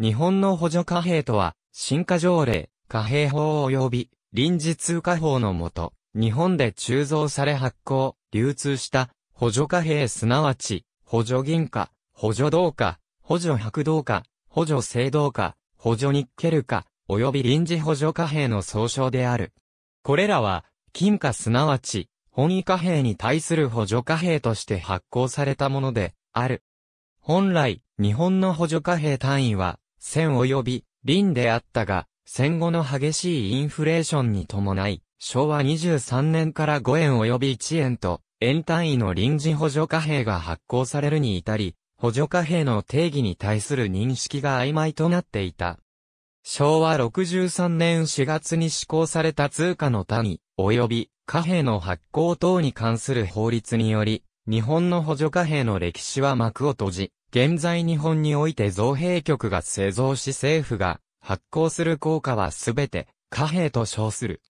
日本の補助貨幣とは、新貨条例、貨幣法及び臨時通貨法のもと、日本で鋳造され発行、流通した補助貨幣すなわち、補助銀貨、補助銅貨、補助白銅貨、補助青銅貨、補助ニッケル貨、及び臨時補助貨幣の総称である。これらは、金貨すなわち、本位貨幣に対する補助貨幣として発行されたものである。本来、日本の補助貨幣単位は、1及び、林であったが、戦後の激しいインフレーションに伴い、昭和23年から5円及び1円と、円単位の臨時補助貨幣が発行されるに至り、補助貨幣の定義に対する認識が曖昧となっていた。昭和63年4月に施行された通貨の単位、及び貨幣の発行等に関する法律により、日本の補助貨幣の歴史は幕を閉じ、現在日本において造幣局が製造し政府が発行する効果はすべて貨幣と称する。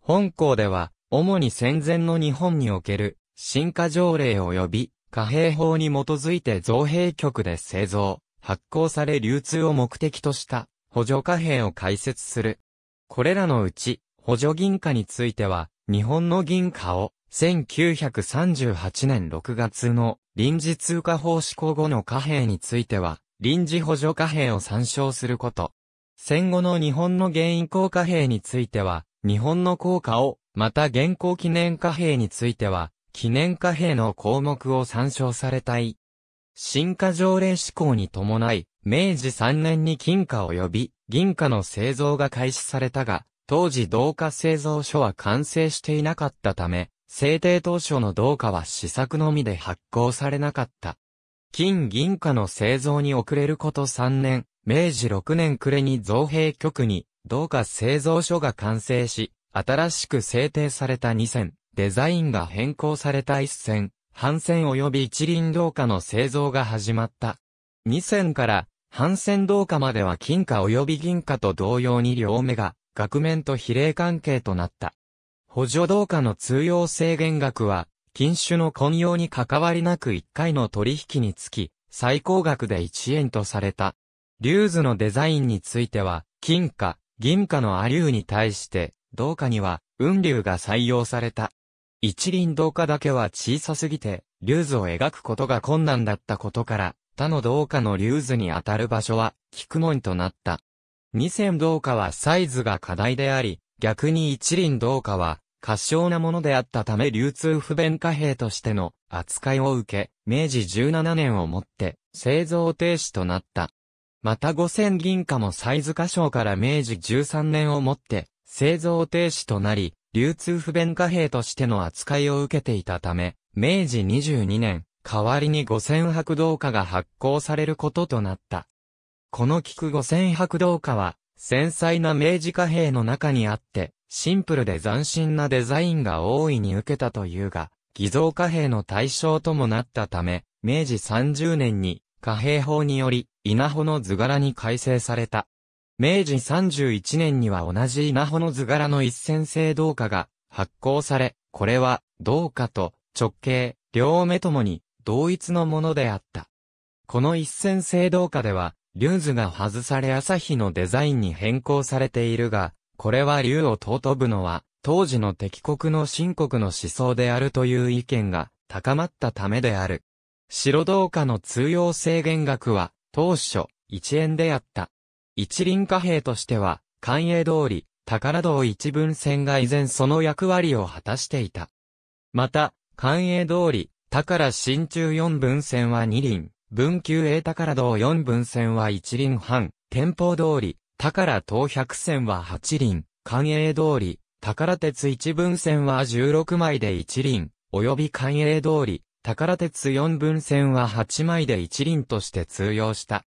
本校では、主に戦前の日本における進化条例及び貨幣法に基づいて造幣局で製造、発行され流通を目的とした補助貨幣を開設する。これらのうち、補助銀貨については、日本の銀貨を1938年6月の臨時通貨法施行後の貨幣については、臨時補助貨幣を参照すること。戦後の日本の現因行貨幣については、日本の効果を、また現行記念貨幣については、記念貨幣の項目を参照されたい。新貨条例施行に伴い、明治3年に金貨及び銀貨の製造が開始されたが、当時同貨製造所は完成していなかったため、制定当初の銅貨は試作のみで発行されなかった。金銀貨の製造に遅れること3年、明治6年暮れに造幣局に銅貨製造所が完成し、新しく制定された2線、デザインが変更された1線、半線及び一輪銅貨の製造が始まった。2線から半線銅貨までは金貨及び銀貨と同様に両目が額面と比例関係となった。補助同価の通用制限額は、禁酒の混用に関わりなく1回の取引につき、最高額で1円とされた。リューズのデザインについては、金貨、銀貨のアリューに対して、同貨には、雲竜が採用された。一輪同貨だけは小さすぎて、リューズを描くことが困難だったことから、他の同貨のリューズに当たる場所は、菊門となった。二線銅貨はサイズが課題であり、逆に一輪銅貨は、過小なものであったため流通不便貨幣としての扱いを受け、明治17年をもって製造停止となった。また五千銀貨もサイズ過小から明治13年をもって製造停止となり、流通不便貨幣としての扱いを受けていたため、明治22年、代わりに五千白銅貨が発行されることとなった。この菊五千白銅貨は、繊細な明治貨幣の中にあって、シンプルで斬新なデザインが大いに受けたというが、偽造貨幣の対象ともなったため、明治30年に貨幣法により稲穂の図柄に改正された。明治31年には同じ稲穂の図柄の一線性銅貨が発行され、これは銅貨と直径、両目ともに同一のものであった。この一線性銅貨では、竜図が外され朝日のデザインに変更されているが、これは竜を尊ぶのは、当時の敵国の新国の思想であるという意見が高まったためである。白銅貨の通用制限額は、当初、1円であった。一輪貨幣としては、官営通り、宝道一文線が依然その役割を果たしていた。また、官営通り、宝新中四文線は二輪、文久栄宝道4分線は1輪半、天保通り、宝東100線は8輪、関永通り、宝鉄1分線は16枚で1輪、及び関永通り、宝鉄4分線は8枚で1輪として通用した。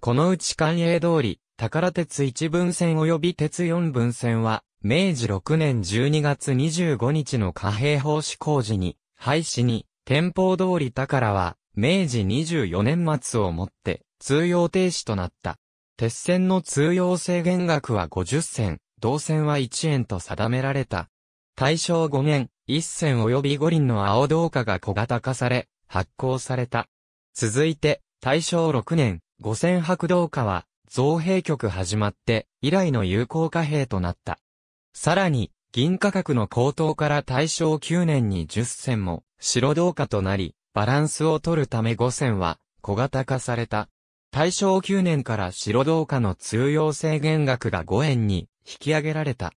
このうち関永通り、宝鉄1分線及び鉄4分線は、明治6年12月25日の貨幣奉仕工事に、廃止に、天保通り宝は、明治24年末をもって通用停止となった。鉄線の通用制限額は50銭、銅線は1円と定められた。大正5年、1銭及び五輪の青銅貨が小型化され、発行された。続いて、大正6年、5千白銅貨は、造幣局始まって、以来の有効貨幣となった。さらに、銀価格の高騰から大正9年に10銭も、白銅貨となり、バランスを取るため5線は小型化された。大正9年から白銅貨の通用制限額が5円に引き上げられた。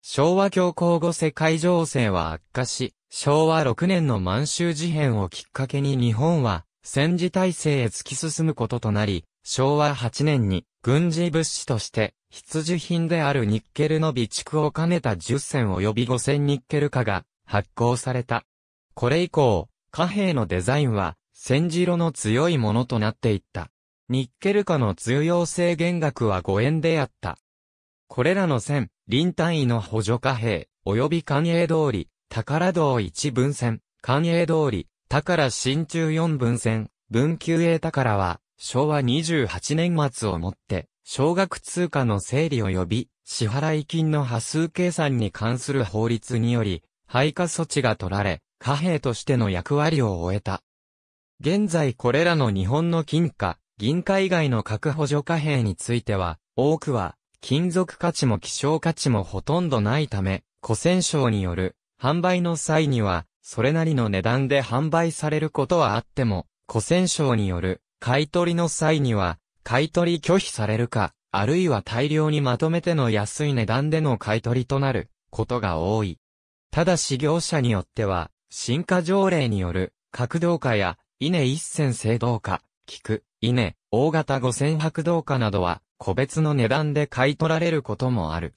昭和恐慌後世界情勢は悪化し、昭和6年の満州事変をきっかけに日本は戦時体制へ突き進むこととなり、昭和8年に軍事物資として必需品であるニッケルの備蓄を兼ねた10銭及び5銭ニッケル化が発行された。これ以降、貨幣のデザインは、時色の強いものとなっていった。ニッケル化の通用制限額は5円であった。これらの線、臨単位の補助貨幣、及び関営通り、宝堂一分線、関営通り、宝新中四分線、文久英宝は、昭和28年末をもって、小額通貨の整理及び、支払い金の波数計算に関する法律により、配下措置が取られ、貨幣としての役割を終えた。現在これらの日本の金貨、銀貨以外の核補助貨幣については、多くは、金属価値も希少価値もほとんどないため、古戦省による、販売の際には、それなりの値段で販売されることはあっても、古戦省による、買取の際には、買取拒否されるか、あるいは大量にまとめての安い値段での買取となることが多い。ただし業者によっては、進化条例による、格動化や、稲一線制動化、菊、稲、大型五線白動化などは、個別の値段で買い取られることもある。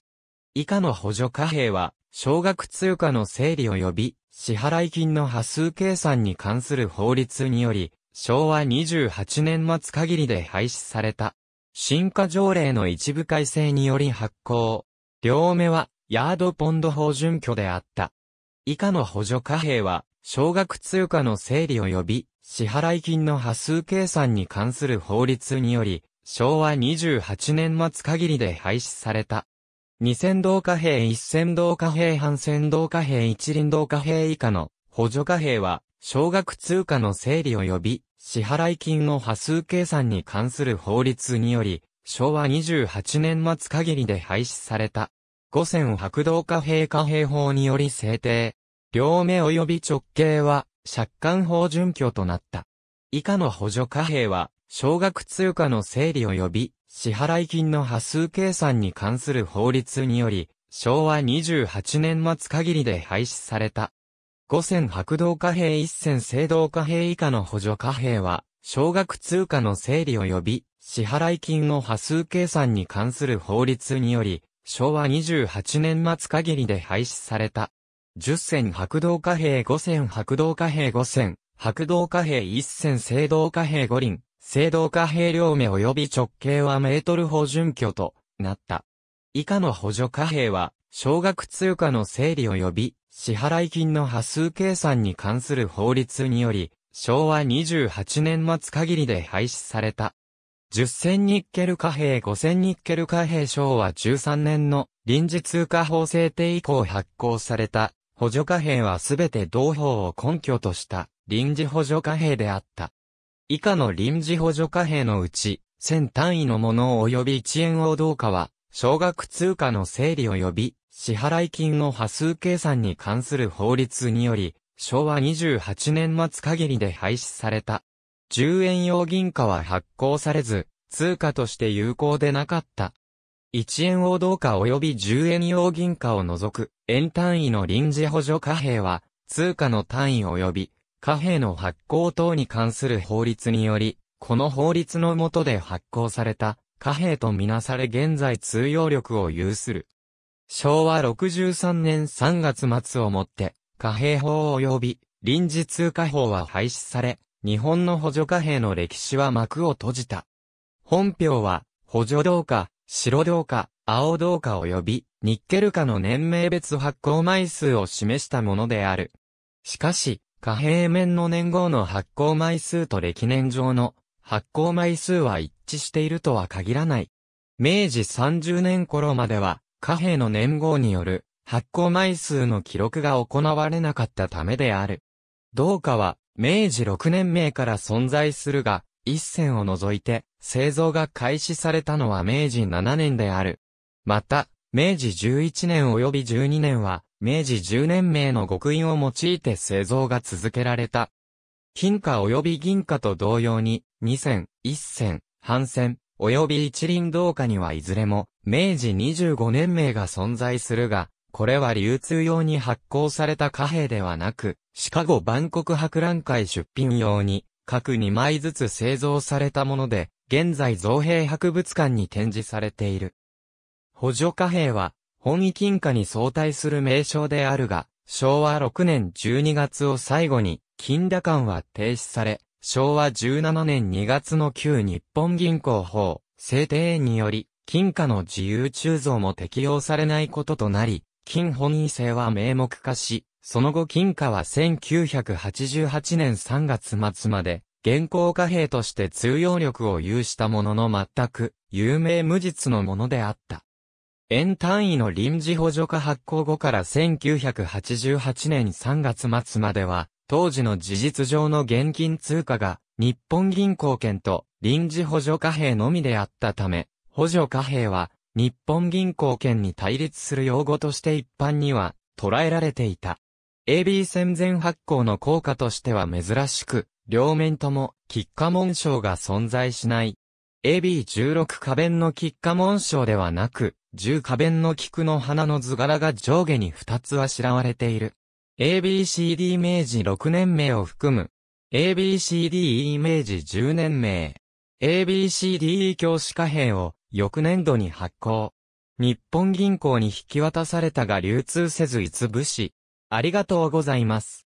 以下の補助貨幣は、少額通貨の整理及び、支払金の波数計算に関する法律により、昭和28年末限りで廃止された。進化条例の一部改正により発行。両目は、ヤードポンド法準拠であった。以下の補助貨幣は、少額通貨の整理及び、支払金の波数計算に関する法律により、昭和28年末限りで廃止された。2000銅貨幣1000銅貨幣半千同銅貨幣一輪銅貨幣以下の補助貨幣は、少額通貨の整理及び支払金の波数計算に関する法律により、昭和28年末限りで廃止された。五千白同貨幣貨幣法により制定、両目及び直径は、借款法準拠となった。以下の補助貨幣は、少額通貨の整理及び、支払金の波数計算に関する法律により、昭和28年末限りで廃止された。五千白銅貨幣一千青銅貨幣以下の補助貨幣は、少額通貨の整理及び、支払金の波数計算に関する法律により、昭和28年末限りで廃止された。10線白道貨幣5線白道貨幣5線、白道貨幣1線青道貨幣5輪、青道貨幣両目及び直径はメートル歩準拠となった。以下の補助貨幣は、少額通貨の整理及び支払金の波数計算に関する法律により、昭和28年末限りで廃止された。10銭ニッケル貨幣5銭ニッケル貨幣昭和13年の臨時通貨法制定以降発行された補助貨幣はすべて同法を根拠とした臨時補助貨幣であった。以下の臨時補助貨幣のうち、千単位のもの及び一円を同貨は、小額通貨の整理及び支払金の波数計算に関する法律により、昭和28年末限りで廃止された。10円用銀貨は発行されず、通貨として有効でなかった。1円王道貨及び10円用銀貨を除く、円単位の臨時補助貨幣は、通貨の単位及び、貨幣の発行等に関する法律により、この法律の下で発行された、貨幣とみなされ現在通用力を有する。昭和63年3月末をもって、貨幣法及び臨時通貨法は廃止され、日本の補助貨幣の歴史は幕を閉じた。本表は、補助同貨、白銅貨、青銅貨及びニッケル貨の年名別発行枚数を示したものである。しかし、貨幣面の年号の発行枚数と歴年上の発行枚数は一致しているとは限らない。明治30年頃までは、貨幣の年号による発行枚数の記録が行われなかったためである。銅貨は、明治6年名から存在するが、一線を除いて、製造が開始されたのは明治7年である。また、明治11年及び12年は、明治10年名の極印を用いて製造が続けられた。金貨及び銀貨と同様に、2銭、1銭、半銭、及び一輪銅貨にはいずれも、明治25年名が存在するが、これは流通用に発行された貨幣ではなく、シカゴ万国博覧会出品用に各2枚ずつ製造されたもので、現在造幣博物館に展示されている。補助貨幣は、本位金貨に相対する名称であるが、昭和6年12月を最後に、金貨館は停止され、昭和17年2月の旧日本銀行法、制定により、金貨の自由鋳造も適用されないこととなり、金本位制は名目化し、その後金貨は1988年3月末まで、現行貨幣として通用力を有したものの全く、有名無実のものであった。円単位の臨時補助化発行後から1988年3月末までは、当時の事実上の現金通貨が、日本銀行券と臨時補助貨幣のみであったため、補助貨幣は、日本銀行券に対立する用語として一般には捉えられていた。AB 戦前発行の効果としては珍しく、両面とも、喫下紋章が存在しない。AB16 花弁の喫下紋章ではなく、10花弁の菊の花の図柄が上下に2つあしらわれている。ABCD 明治6年名を含む、ABCDE 明治10年名、ABCDE 教師貨幣を翌年度に発行。日本銀行に引き渡されたが流通せず一部紙。し、ありがとうございます。